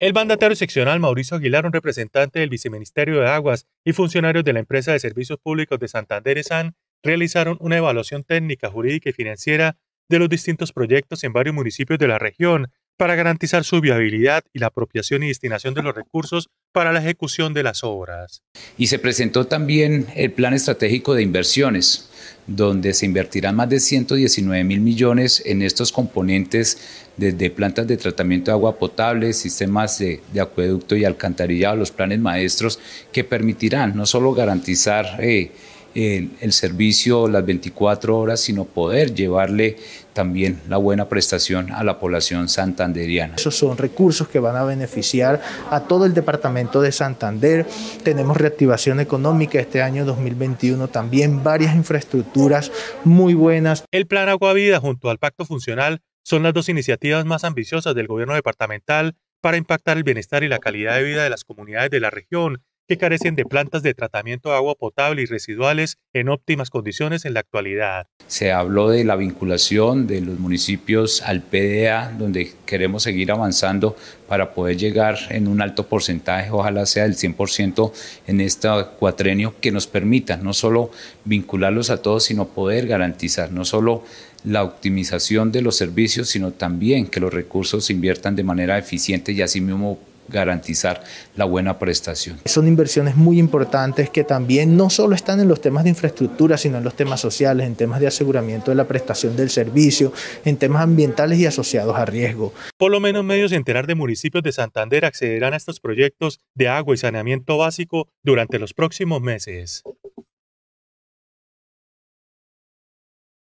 El mandatario seccional Mauricio Aguilar, un representante del Viceministerio de Aguas y funcionarios de la empresa de servicios públicos de Santander San, realizaron una evaluación técnica, jurídica y financiera de los distintos proyectos en varios municipios de la región para garantizar su viabilidad y la apropiación y destinación de los recursos para la ejecución de las obras. Y se presentó también el Plan Estratégico de Inversiones, donde se invertirán más de 119 mil millones en estos componentes desde plantas de tratamiento de agua potable, sistemas de, acueducto y alcantarillado, los planes maestros que permitirán no solo garantizar eh, eh, el servicio las 24 horas, sino poder llevarle también la buena prestación a la población santanderiana. Esos son recursos que van a beneficiar a todo el departamento de Santander. Tenemos reactivación económica este año 2021, también varias infraestructuras muy buenas. El Plan Agua Vida junto al Pacto Funcional son las dos iniciativas más ambiciosas del gobierno departamental para impactar el bienestar y la calidad de vida de las comunidades de la región que carecen de plantas de tratamiento de agua potable y residuales en óptimas condiciones en la actualidad. Se habló de la vinculación de los municipios al PDA, donde queremos seguir avanzando para poder llegar en un alto porcentaje, ojalá sea del 100% en este cuatrenio, que nos permita no solo vincularlos a todos, sino poder garantizar no solo la optimización de los servicios, sino también que los recursos se inviertan de manera eficiente y así mismo garantizar la buena prestación. Son inversiones muy importantes que también no solo están en los temas de infraestructura, sino en los temas sociales, en temas de aseguramiento de la prestación del servicio, en temas ambientales y asociados a riesgo. Por lo menos medio centenar de municipios de Santander accederán a estos proyectos de agua y saneamiento básico durante los próximos meses.